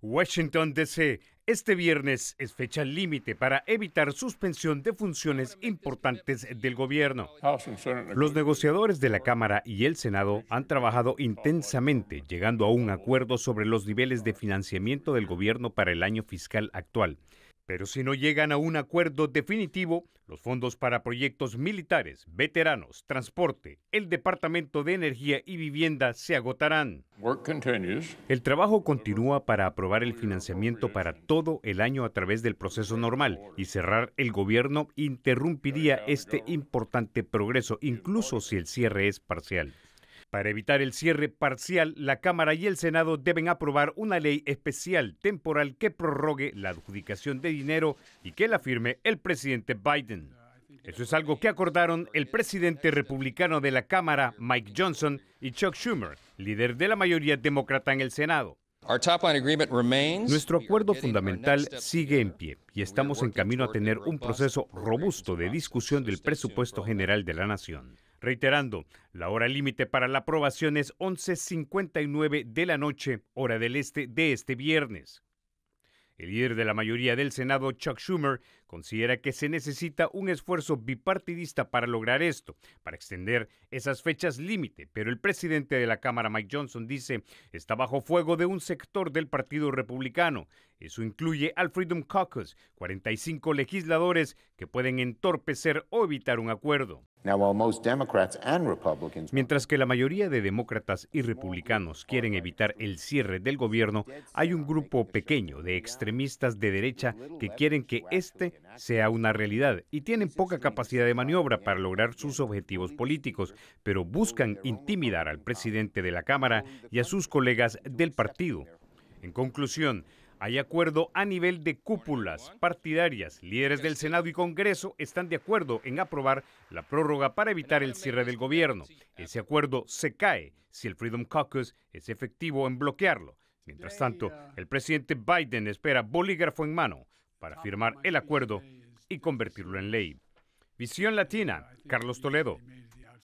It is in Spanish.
Washington, D.C. Este viernes es fecha límite para evitar suspensión de funciones importantes del gobierno. Los negociadores de la Cámara y el Senado han trabajado intensamente llegando a un acuerdo sobre los niveles de financiamiento del gobierno para el año fiscal actual. Pero si no llegan a un acuerdo definitivo, los fondos para proyectos militares, veteranos, transporte, el Departamento de Energía y Vivienda se agotarán. El trabajo continúa para aprobar el financiamiento para todo el año a través del proceso normal y cerrar el gobierno interrumpiría este importante progreso, incluso si el cierre es parcial. Para evitar el cierre parcial, la Cámara y el Senado deben aprobar una ley especial temporal que prorrogue la adjudicación de dinero y que la firme el presidente Biden. Eso es algo que acordaron el presidente republicano de la Cámara, Mike Johnson, y Chuck Schumer, líder de la mayoría demócrata en el Senado. Nuestro acuerdo fundamental sigue en pie y estamos en camino a tener un proceso robusto de discusión del presupuesto general de la nación. Reiterando, la hora límite para la aprobación es 11.59 de la noche, hora del este de este viernes. El líder de la mayoría del Senado, Chuck Schumer, considera que se necesita un esfuerzo bipartidista para lograr esto, para extender esas fechas límite, pero el presidente de la Cámara, Mike Johnson, dice, está bajo fuego de un sector del Partido Republicano. Eso incluye al Freedom Caucus, 45 legisladores que pueden entorpecer o evitar un acuerdo. Mientras que la mayoría de demócratas y republicanos quieren evitar el cierre del gobierno, hay un grupo pequeño de extremistas de derecha que quieren que este sea una realidad y tienen poca capacidad de maniobra para lograr sus objetivos políticos, pero buscan intimidar al presidente de la Cámara y a sus colegas del partido. En conclusión, hay acuerdo a nivel de cúpulas partidarias. Líderes del Senado y Congreso están de acuerdo en aprobar la prórroga para evitar el cierre del gobierno. Ese acuerdo se cae si el Freedom Caucus es efectivo en bloquearlo. Mientras tanto, el presidente Biden espera bolígrafo en mano para firmar el acuerdo y convertirlo en ley. Visión Latina, Carlos Toledo,